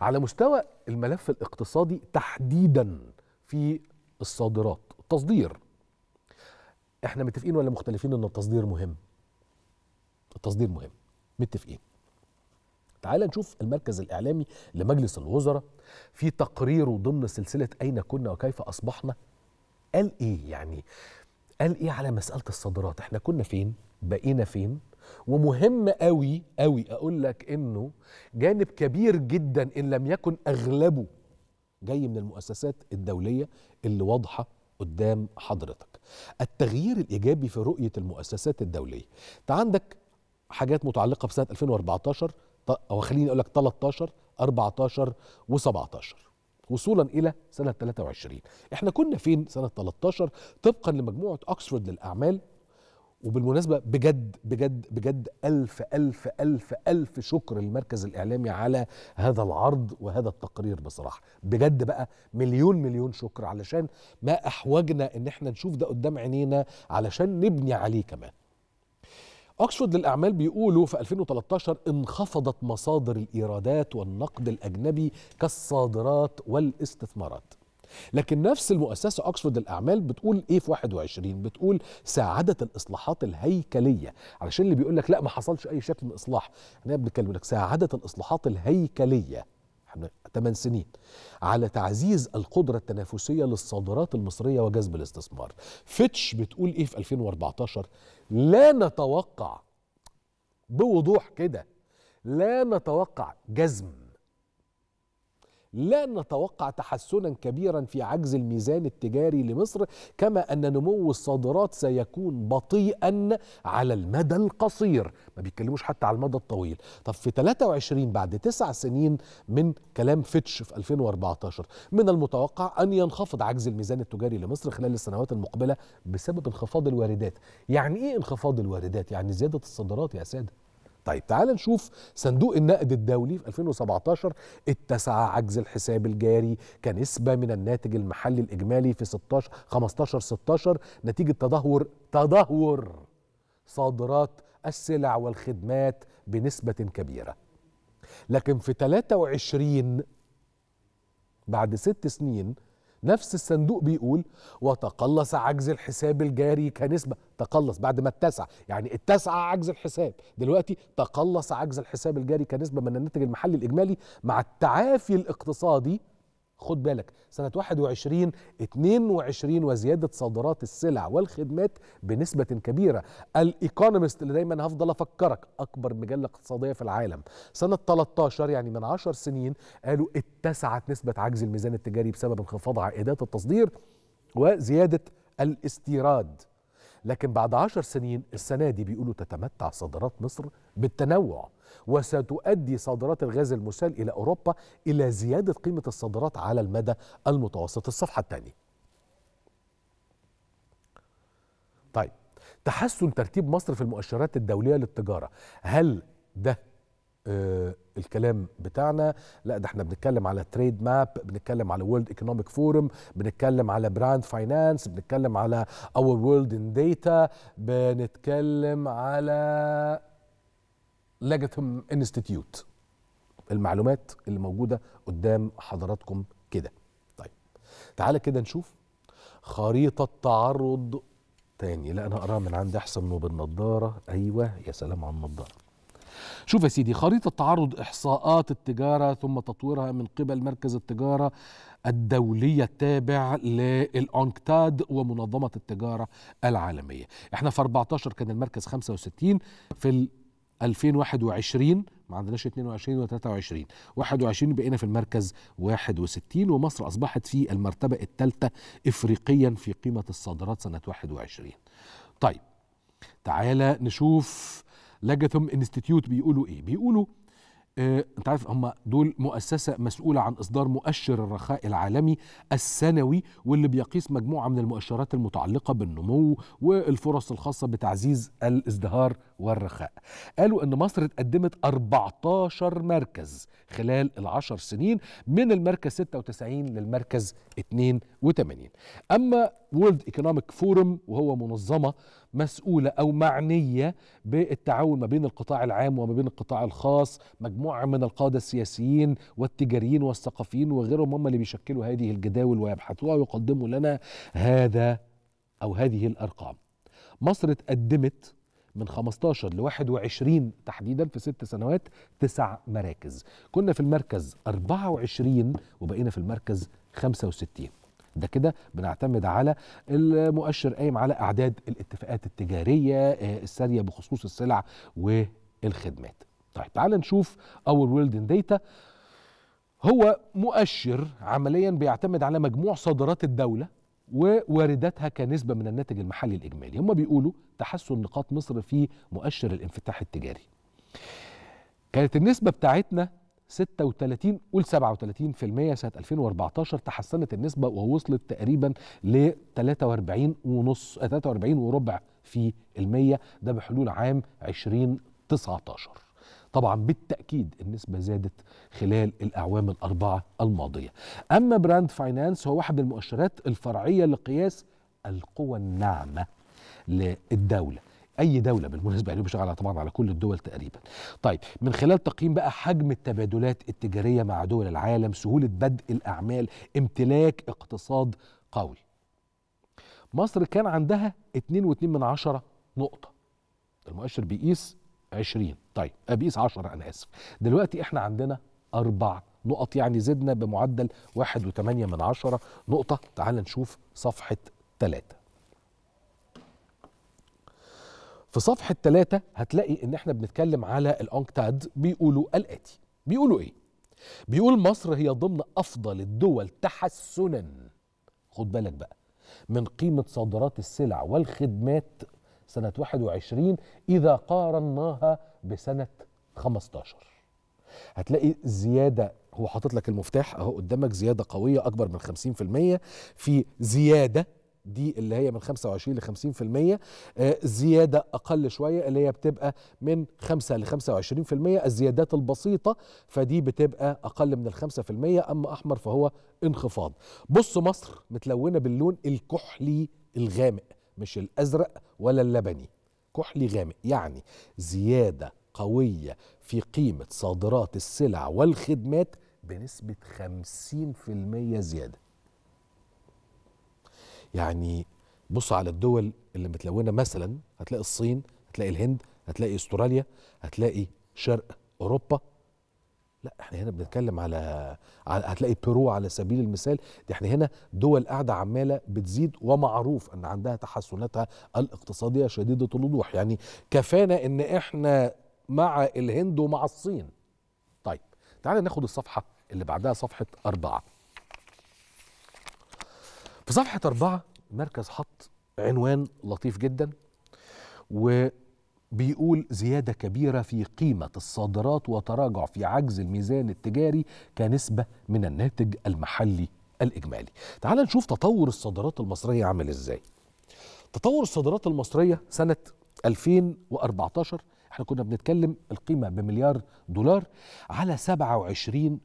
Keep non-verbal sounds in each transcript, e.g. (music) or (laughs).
على مستوى الملف الاقتصادي تحديدا في الصادرات التصدير احنا متفقين ولا مختلفين ان التصدير مهم التصدير مهم متفقين تعال نشوف المركز الإعلامي لمجلس الوزراء في تقريره ضمن سلسلة أين كنا وكيف أصبحنا قال إيه يعني قال إيه على مسألة الصادرات احنا كنا فين بقينا فين ومهم قوي قوي اقول لك انه جانب كبير جدا ان لم يكن اغلبه جاي من المؤسسات الدوليه اللي واضحه قدام حضرتك التغيير الايجابي في رؤيه المؤسسات الدوليه انت عندك حاجات متعلقه بسنه 2014 او خليني اقول لك 13 14 و17 وصولا الى سنه 23 احنا كنا فين سنه 13 طبقا لمجموعه اكسفورد للاعمال وبالمناسبة بجد بجد بجد ألف ألف ألف ألف شكر للمركز الإعلامي على هذا العرض وهذا التقرير بصراحة بجد بقى مليون مليون شكر علشان ما أحوجنا إن احنا نشوف ده قدام عينينا علشان نبني عليه كمان أكسفورد للأعمال بيقولوا في 2013 انخفضت مصادر الإيرادات والنقد الأجنبي كالصادرات والاستثمارات لكن نفس المؤسسة أكسفورد الأعمال بتقول إيه في 21 بتقول ساعدت الإصلاحات الهيكلية علشان اللي بيقول لك لا ما حصلش أي شكل من إصلاح احنا بنتكلم لك ساعدت الإصلاحات الهيكلية احنا 8 سنين على تعزيز القدرة التنافسية للصادرات المصرية وجذب الاستثمار فيتش بتقول إيه في 2014 لا نتوقع بوضوح كده لا نتوقع جزم لا نتوقع تحسنا كبيرا في عجز الميزان التجاري لمصر كما أن نمو الصادرات سيكون بطيئا على المدى القصير ما بيتكلموش حتى على المدى الطويل طب في 23 بعد تسع سنين من كلام فيتش في 2014 من المتوقع أن ينخفض عجز الميزان التجاري لمصر خلال السنوات المقبلة بسبب انخفاض الواردات يعني إيه انخفاض الواردات؟ يعني زيادة الصادرات يا سادة طيب تعال نشوف صندوق النقد الدولي في 2017 اتسع عجز الحساب الجاري كنسبة من الناتج المحلي الإجمالي في 16 15 16 نتيجة تدهور تدهور صادرات السلع والخدمات بنسبة كبيرة لكن في 23 بعد ست سنين نفس الصندوق بيقول وتقلص عجز الحساب الجاري كنسبة تقلص بعد ما اتسع يعني اتسع عجز الحساب دلوقتي تقلص عجز الحساب الجاري كنسبة من الناتج المحلي الإجمالي مع التعافي الاقتصادي خد بالك سنة 21 22 وزيادة صادرات السلع والخدمات بنسبة كبيرة الإيكونومست اللي دايما هفضل أفكرك أكبر مجلة اقتصادية في العالم سنة 13 يعني من 10 سنين قالوا اتسعت نسبة عجز الميزان التجاري بسبب انخفاض عائدات التصدير وزيادة الاستيراد لكن بعد عشر سنين السنة دي بيقولوا تتمتع صادرات مصر بالتنوع وستؤدي صادرات الغاز المسال إلى أوروبا إلى زيادة قيمة الصادرات على المدى المتوسط الصفحة الثانية طيب تحسن ترتيب مصر في المؤشرات الدولية للتجارة هل ده آه، الكلام بتاعنا لا ده احنا بنتكلم على تريد ماب بنتكلم على وورلد ايكونوميك فورم بنتكلم على براند فاينانس بنتكلم على اور وورلد ان داتا بنتكلم على لاجتهم انستيتيوت المعلومات اللي موجوده قدام حضراتكم كده طيب تعالى كده نشوف خريطه تعرض تاني لا انا اقراها من عند احسن وبالنضاره ايوه يا سلام على النضاره شوف يا سيدي خريطة تعرض إحصاءات التجارة ثم تطويرها من قبل مركز التجارة الدولية التابع للأنكتاد ومنظمة التجارة العالمية احنا في 14 كان المركز 65 في 2021 ما عندناش 22 و 23 21 بقينا في المركز 61 ومصر أصبحت في المرتبة الثالثة إفريقيا في قيمة الصادرات سنة 21 طيب تعالى نشوف لاجاثوم انستيتيوت بيقولوا ايه بيقولوا آه، انت عارف هم دول مؤسسه مسؤوله عن اصدار مؤشر الرخاء العالمي السنوي واللي بيقيس مجموعه من المؤشرات المتعلقه بالنمو والفرص الخاصه بتعزيز الازدهار والرخاء قالوا أن مصر اتقدمت 14 مركز خلال العشر سنين من المركز 96 للمركز 82 أما وورلد ايكونوميك فورم وهو منظمة مسؤولة أو معنية بالتعاون ما بين القطاع العام وما بين القطاع الخاص مجموعة من القادة السياسيين والتجاريين والثقافيين وغيرهم هم اللي بيشكلوا هذه الجداول ويبحثوها ويقدموا لنا هذا أو هذه الأرقام مصر اتقدمت من 15 ل 21 تحديدا في ست سنوات تسع مراكز كنا في المركز 24 وبقينا في المركز 65 ده كده بنعتمد على المؤشر قايم على اعداد الاتفاقات التجاريه آه، الساريه بخصوص السلع والخدمات طيب تعال نشوف اور ويلد ان داتا هو مؤشر عمليا بيعتمد على مجموع صادرات الدوله وواردتها كنسبة من الناتج المحلي الإجمالي هم بيقولوا تحسن نقاط مصر في مؤشر الانفتاح التجاري كانت النسبة بتاعتنا 36 قول 37% سنة 2014 تحسنت النسبة ووصلت تقريبا ل 43 ونص 43 وربع في المية ده بحلول عام 2019 طبعا بالتأكيد النسبة زادت خلال الأعوام الأربعة الماضية أما براند فاينانس هو واحد المؤشرات الفرعية لقياس القوى الناعمة للدولة اي دوله بالمناسبه اللي يعني بيشتغل طبعا على كل الدول تقريبا طيب من خلال تقييم بقى حجم التبادلات التجاريه مع دول العالم سهوله بدء الاعمال امتلاك اقتصاد قوي مصر كان عندها 2.2 من عشرة نقطة المؤشر بيقيس 20 طيب ابيس 10 انا اسف دلوقتي احنا عندنا اربع نقط يعني زدنا بمعدل 1.8 من عشرة نقطة تعال نشوف صفحة 3 في صفحة 3 هتلاقي ان احنا بنتكلم على الأنكتاد بيقولوا الآتي بيقولوا ايه؟ بيقول مصر هي ضمن أفضل الدول تحسنا خد بالك بقى من قيمة صادرات السلع والخدمات سنة 21 إذا قارناها بسنة 15 هتلاقي زيادة هو حاطط لك المفتاح اهو قدامك زيادة قوية أكبر من 50% في زيادة دي اللي هي من 25 ل 50% آه، زيادة أقل شوية اللي هي بتبقى من 5 ل 25% الزيادات البسيطة فدي بتبقى أقل من ال 5% أما أحمر فهو انخفاض بص مصر متلونة باللون الكحلي الغامق مش الازرق ولا اللبني كحلي غامق يعني زياده قويه في قيمه صادرات السلع والخدمات بنسبه 50% زياده يعني بص على الدول اللي متلونه مثلا هتلاقي الصين هتلاقي الهند هتلاقي استراليا هتلاقي شرق اوروبا لا احنا هنا بنتكلم على, على هتلاقي بيرو على سبيل المثال دي احنا هنا دول قاعده عماله بتزيد ومعروف ان عندها تحسناتها الاقتصاديه شديده الوضوح يعني كفانا ان احنا مع الهند ومع الصين طيب تعالى ناخد الصفحه اللي بعدها صفحه أربعة في صفحه أربعة مركز حط عنوان لطيف جدا و بيقول زيادة كبيرة في قيمة الصادرات وتراجع في عجز الميزان التجاري كنسبة من الناتج المحلي الإجمالي تعال نشوف تطور الصادرات المصرية عامل إزاي تطور الصادرات المصرية سنة 2014 احنا كنا بنتكلم القيمة بمليار دولار على 27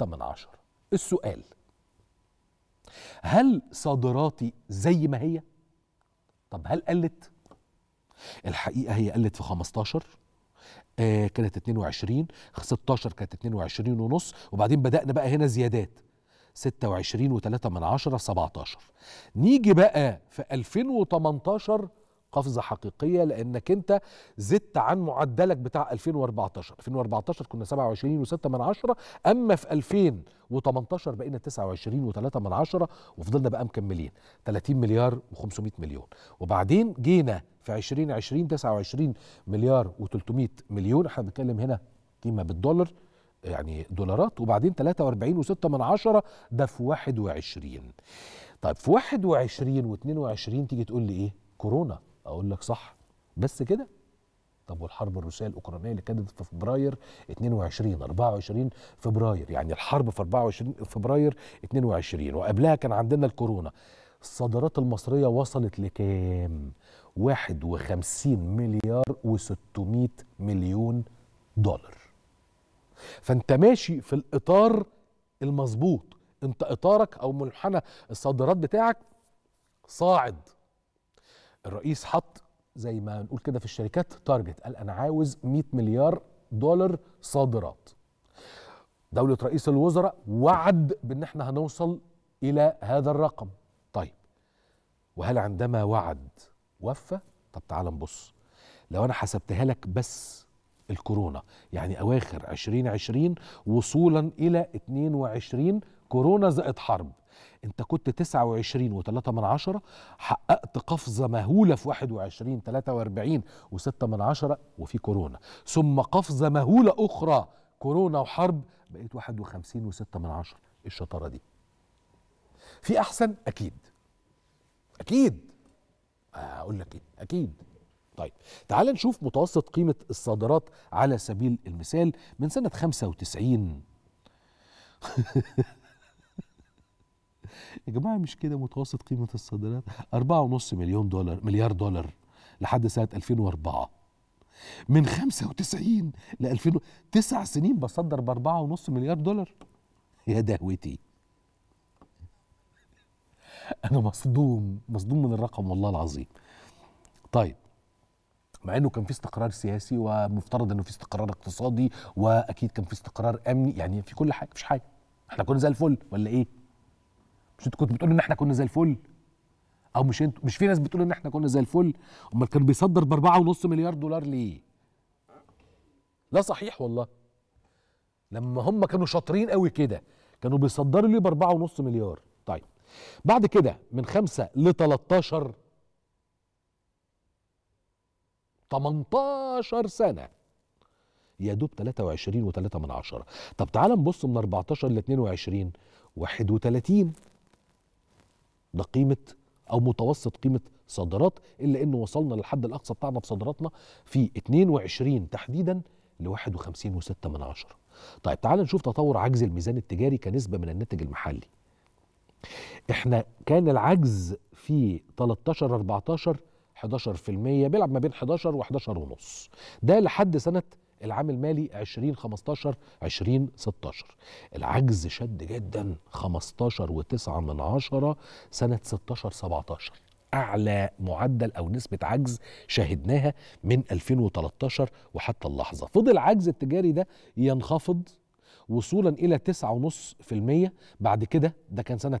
من عشر السؤال هل صادراتي زي ما هي؟ طب هل قلت؟ الحقيقه هي قلت في 15 آه كانت 22 16 كانت 22 ونص وبعدين بدانا بقى هنا زيادات 26 و3 من 10 17 نيجي بقى في 2018 قفزه حقيقيه لانك انت زدت عن معدلك بتاع 2014 2014 كنا 27 و6 من عشرة اما في 2018 بقينا 29 و3 من عشرة وفضلنا بقى مكملين 30 مليار و500 مليون وبعدين جينا في 2020 29 مليار و300 مليون احنا بنتكلم هنا قيمه بالدولار يعني دولارات وبعدين 43 و6 من عشرة ده في 21 طيب في 21 و22 تيجي تقول لي ايه كورونا اقول لك صح بس كده طب والحرب الروسيه الاوكرانيه اللي كانت في فبراير 22 24 فبراير يعني الحرب في 24 فبراير 22 وقبلها كان عندنا الكورونا الصادرات المصريه وصلت لكام 51 مليار و600 مليون دولار فانت ماشي في الاطار المظبوط انت اطارك او منحنى الصادرات بتاعك صاعد الرئيس حط زي ما نقول كده في الشركات تارجت قال انا عاوز 100 مليار دولار صادرات دولة رئيس الوزراء وعد بان احنا هنوصل الى هذا الرقم طيب وهل عندما وعد وفى طب تعال نبص لو انا حسبتها لك بس الكورونا يعني اواخر 2020 وصولا الى 22 كورونا زائد حرب انت كنت 29 و3 من عشرة حققت قفزة مهولة في 21 43 و6 من عشرة وفي كورونا ثم قفزة مهولة أخرى كورونا وحرب بقيت 51 و6 من عشرة إيه الشطارة دي في أحسن أكيد أكيد أقول لك إيه أكيد طيب تعال نشوف متوسط قيمة الصادرات على سبيل المثال من سنة 95 (laughs) يا جماعه مش كده متوسط قيمه الصادرات 4.5 مليون دولار مليار دولار لحد سنه 2004 من 95 ل 2000 تسع سنين بصدر ب 4.5 مليار دولار يا دهوتي انا مصدوم مصدوم من الرقم والله العظيم طيب مع انه كان في استقرار سياسي ومفترض انه في استقرار اقتصادي واكيد كان في استقرار امني يعني في كل حاجه مفيش حاجه احنا كنا زي الفل ولا ايه مش انتوا كنتوا بتقولوا ان احنا كنا زي الفل او مش انتوا مش في ناس بتقول ان احنا كنا زي الفل امال كان بيصدر ب 4.5 مليار دولار ليه لا صحيح والله لما هم كانوا شاطرين قوي كده كانوا بيصدروا ليه ب 4.5 مليار طيب بعد كده من 5 ل 13 18 سنه يا دوب 23 و3 من عشرة طب تعال نبص من 14 ل 22 31 ده قيمه او متوسط قيمه صادرات الا انه وصلنا للحد الاقصى بتاعنا في صادراتنا في 22 تحديدا ل 51.6 من عشرة طيب تعال نشوف تطور عجز الميزان التجاري كنسبه من الناتج المحلي احنا كان العجز في 13 14 11% بيلعب ما بين 11 و 11.5 ده لحد سنه العام المالي 2015 2016 العجز شد جدا 15 و9 من عشرة سنة 16 17 أعلى معدل أو نسبة عجز شهدناها من 2013 وحتى اللحظة فضل العجز التجاري ده ينخفض وصولا إلى 9.5% بعد كده ده كان سنة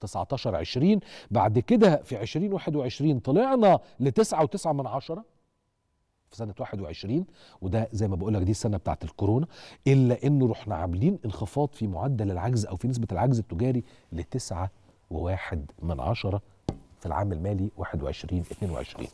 19 20 بعد كده في 2021 طلعنا ل 9.9 من عشرة في سنه 21 وده زي ما بقول لك دي السنه بتاعت الكورونا الا انه رحنا عاملين انخفاض في معدل العجز او في نسبه العجز التجاري لتسعة وواحد من عشرة في العام المالي 21 22